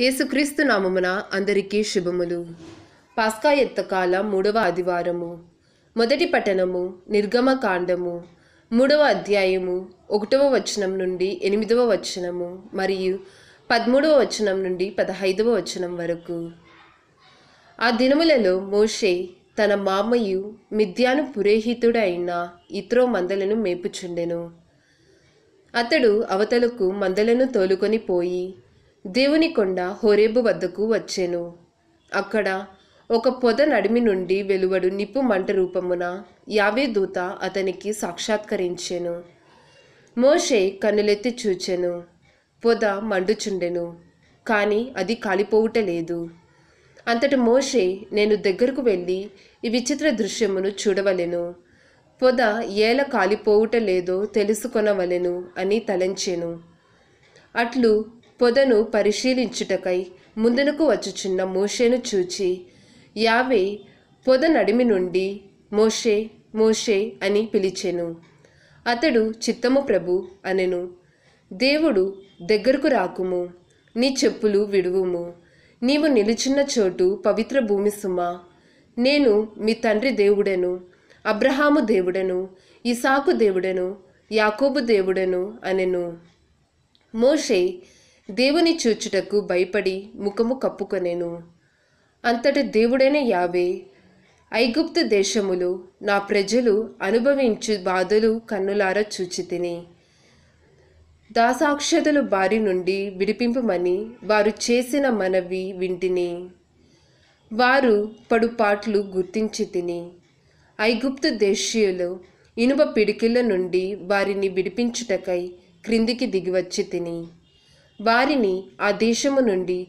యేసుక్రీస్తు నామమున అందరికీ శుభములు పాస్కా ఎత్తకాలం మూడవ ఆదివారము మొదటి పట్టణము నిర్గమకాండము మూడవ అధ్యాయము ఒకటవ వచనం నుండి ఎనిమిదవ వచనము మరియు పదమూడవ వచనం నుండి పదహైదవ వచనం వరకు ఆ దినములలో మోషే తన మామయు మిథ్యాను పురోహితుడైన ఇత్రో మందలను మేపుచుండెను అతడు అవతలకు మందలను తోలుకొని పోయి దేవుని కొండ హోరేబు వద్దకు వచ్చాను అక్కడ ఒక పొద నడిమి నుండి వెలువడు నిప్పు మంట రూపమున యావే దూత అతనికి సాక్షాత్కరించెను మోషే కన్నులెత్తి చూచెను పొద మండుచుండెను కానీ అది కాలిపోవుట లేదు అంతటి మోషే నేను దగ్గరకు వెళ్ళి ఈ విచిత్ర దృశ్యమును చూడవలెను పొద ఏల కాలిపోవుట లేదో తెలుసుకొనవలెను అని తలంచెను అట్లు పొదను పరిశీలించుటకై ముందునకు వచ్చుచున్న మోషేను చూచి యావే పొద నడిమి నుండి మోషే మోషే అని పిలిచెను అతడు చిత్తము ప్రభు అనెను దేవుడు దగ్గరకు రాకుము నీ చెప్పులు విడువుము నీవు నిలుచున్న చోటు పవిత్ర భూమి సుమా నేను మీ తండ్రి దేవుడను అబ్రహాము దేవుడను ఇసాకు దేవుడను యాకోబు దేవుడను అనెను మోషే దేవుని చూచుటకు భయపడి ముఖము కప్పుకొనేను అంతటి దేవుడైన యావే ఐగుప్త దేశములు నా ప్రజలు అనుభవించు బాధలు కన్నులారా చూచి తిని దాసాక్షతలు బారి నుండి విడిపింపమని వారు చేసిన మనవి వింటిని వారు పడుపాట్లు గుర్తించి తిని ఐగుప్త దేశీయులు ఇనుప పిడికిల నుండి వారిని విడిపించుటకై క్రిందికి దిగివచ్చి తిని వారిని ఆ దేశము నుండి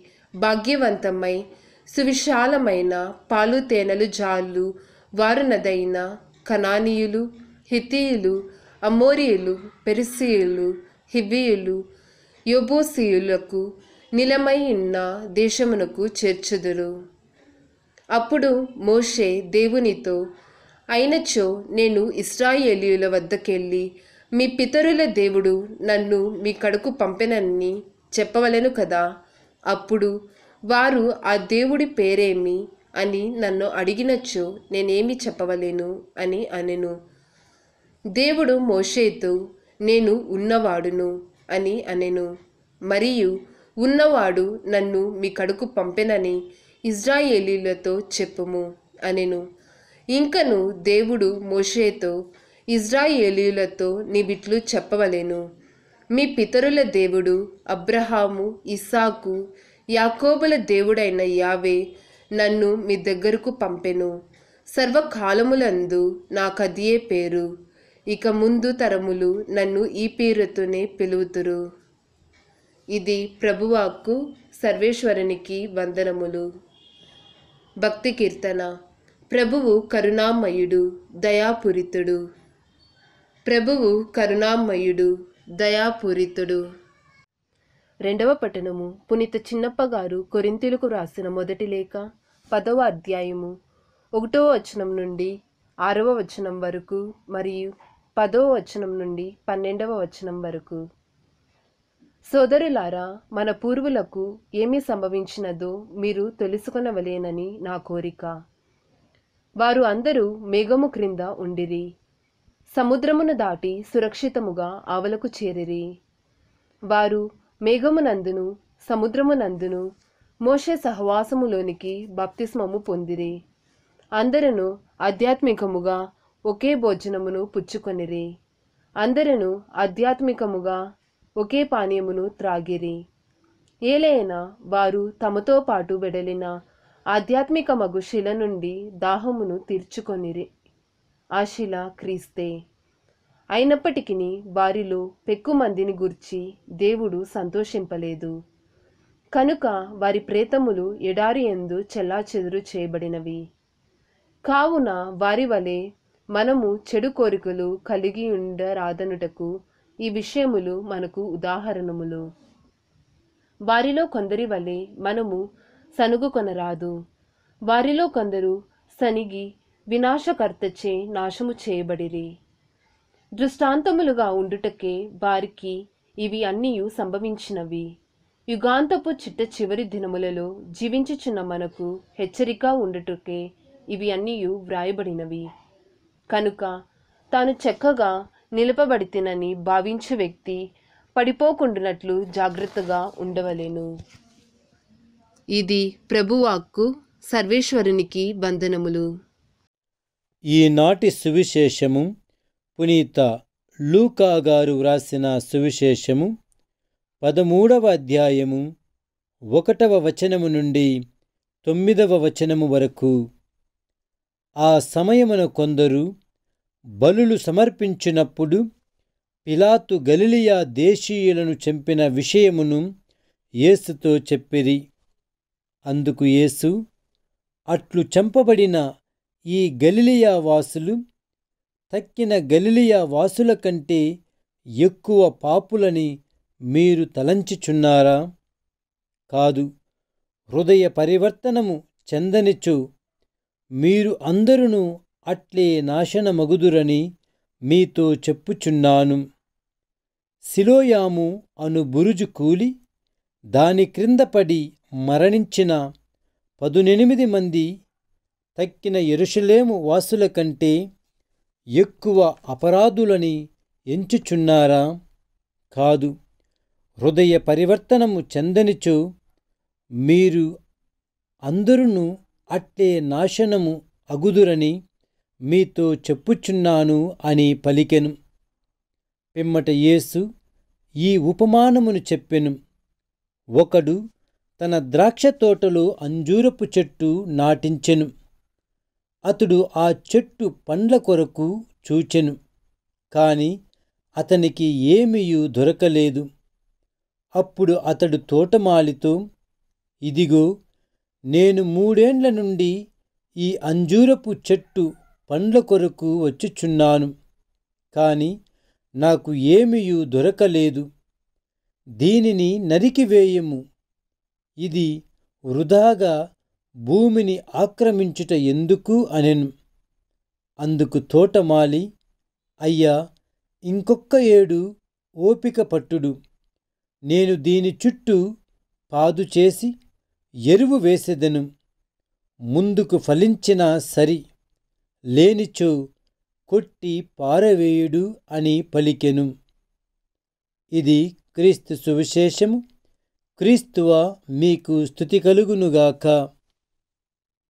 భాగ్యవంతమై సువిశాలమైన పాలు తేనెలు జాళ్ళు వారునదైన కనానీయులు హితీయులు అమోరియులు పెరిసీయులు హిబియులు యోబోసీయులకు నిలమై ఉన్న దేశమునకు చేర్చుదురు అప్పుడు మోషే దేవునితో అయినచో నేను ఇస్రాయేలీయుల వద్దకెళ్ళి మీ పితరుల దేవుడు నన్ను మీ కడుకు పంపినన్ని చెప్పవలెను కదా అప్పుడు వారు ఆ దేవుడి పేరేమి అని నన్ను అడిగినచ్చు నేనేమి చెప్పవలేను అని అనెను దేవుడు మోషేతో నేను ఉన్నవాడును అని అనెను మరియు ఉన్నవాడు నన్ను మీ కడుకు పంపెనని ఇజ్రాయేలీలతో చెప్పుము అనెను ఇంకను దేవుడు మోషేతో ఇజ్రాయేలీలతో నీ బిట్లు చెప్పవలేను మీ పితరుల దేవుడు అబ్రహాము ఇసాకు యాకోబుల దేవుడైన యావే నన్ను మీ దగ్గరకు పంపెను సర్వకాలములందు నాకదియే పేరు ఇక ముందు తరములు నన్ను ఈ పేరుతోనే పిలువుతురు ఇది ప్రభువాకు సర్వేశ్వరునికి వందనములు భక్తి కీర్తన ప్రభువు కరుణామయుడు దయాపురితుడు ప్రభువు కరుణామయుడు దయాపూరితుడు రెండవ పట్టణము పునీత చిన్నప్పగారు కొరింతిలకు రాసిన మొదటి లేఖ పదవ అధ్యాయము ఒకటవ వచనం నుండి ఆరవ వచనం వరకు మరియు పదవ వచనం నుండి పన్నెండవ వచనం వరకు సోదరులారా మన పూర్వులకు ఏమి సంభవించినదో మీరు తెలుసుకునవలేనని నా కోరిక వారు అందరూ మేఘము క్రింద ఉండిరి సముద్రమును దాటి సురక్షితముగా ఆవలకు చేరిరి వారు మేఘమునందును సముద్రమునందును మోషే సహవాసములోనికి బప్తిస్మము పొందిరి అందరను ఆధ్యాత్మికముగా ఒకే భోజనమును పుచ్చుకొనిరి అందరను ఆధ్యాత్మికముగా ఒకే పానీయమును త్రాగిరి ఏలైనా వారు తమతో పాటు వెడలిన ఆధ్యాత్మిక మగు శిల నుండి దాహమును తీర్చుకొనిరి ఆ శిల క్రీస్తే అయినప్పటికీ వారిలో పెక్కుమందిని గూర్చి దేవుడు సంతోషింపలేదు కనుక వారి ప్రేతములు ఎడారి ఎందు చెల్లాచెదురు చేయబడినవి కావున వారి వలె మనము చెడు కోరికలు కలిగి ఉండరాదనుటకు ఈ విషయములు మనకు ఉదాహరణములు వారిలో కొందరి వలె మనము సనుగుకొనరాదు వారిలో కొందరు సనిగి వినాశకర్తచే నాశము చేయబడిరి దృష్టాంతములుగా ఉండుటకే వారికి ఇవి అన్నీయు సంభవించినవి యుగాంతపు చిట్ట చివరి దినములలో జీవించుచున్న మనకు హెచ్చరిక ఉండుటకే ఇవి అన్నీయు వ్రాయబడినవి కనుక తాను చక్కగా నిలపబడితేనని భావించే వ్యక్తి పడిపోకుండానట్లు జాగ్రత్తగా ఉండవలేను ఇది ప్రభువాక్కు సర్వేశ్వరునికి వందనములు ఈనాటి సువిశేషము పునీత లూకా గారు వ్రాసిన సువిశేషము పదమూడవ అధ్యాయము ఒకటవ వచనము నుండి తొమ్మిదవ వచనము వరకు ఆ సమయమున కొందరు బలులు సమర్పించినప్పుడు పిలాతు గలిలియా దేశీయులను చంపిన విషయమును యేసుతో చెప్పిరి అందుకు యేసు అట్లు చంపబడిన ఈ గలిలియా వాసులు తక్కిన గలిలియ వాసుల కంటే ఎక్కువ పాపులని మీరు తలంచుచున్నారా కాదు హృదయ పరివర్తనము చెందనిచ్చు మీరు అందరూ అట్లే నాశనమగుదురని మీతో చెప్పుచున్నాను శిలోయాము అను బురుజు కూలి దాని క్రింద పడి మరణించిన పదునెనిమిది మంది తక్కిన ఎరుషులేము వాసుల కంటే ఎక్కువ అపరాధులని ఎంచుచున్నారా కాదు హృదయ పరివర్తనము చెందనిచో మీరు అందరును అట్టే నాశనము అగుదురని మీతో చెప్పుచున్నాను అని పలికెను పిమ్మట యేసు ఈ ఉపమానమును చెప్పెను ఒకడు తన ద్రాక్ష తోటలో అంజూరపు చెట్టు నాటించెను అతడు ఆ చెట్టు పండ్ల కొరకు చూచెను కాని అతనికి ఏమీయూ దొరకలేదు అప్పుడు అతడు తోటమాలితో ఇదిగో నేను మూడేండ్ల నుండి ఈ అంజూరపు చెట్టు పండ్ల కొరకు వచ్చుచున్నాను కాని నాకు ఏమీయూ దొరకలేదు దీనిని నరికివేయము ఇది వృధాగా భూమిని ఆక్రమించుట ఎందుకు అనెను అందుకు తోటమాలి అయ్యా ఇంకొక్క ఏడు ఓపిక పట్టుడు నేను దీని చుట్టూ పాదు చేసి ఎరువు వేసేదను ముందుకు ఫలించినా సరి లేనిచో కొట్టి పారవేయుడు అని పలికెను ఇది క్రీస్తు సువిశేషము క్రీస్తువ మీకు స్థుతి కలుగునుగాక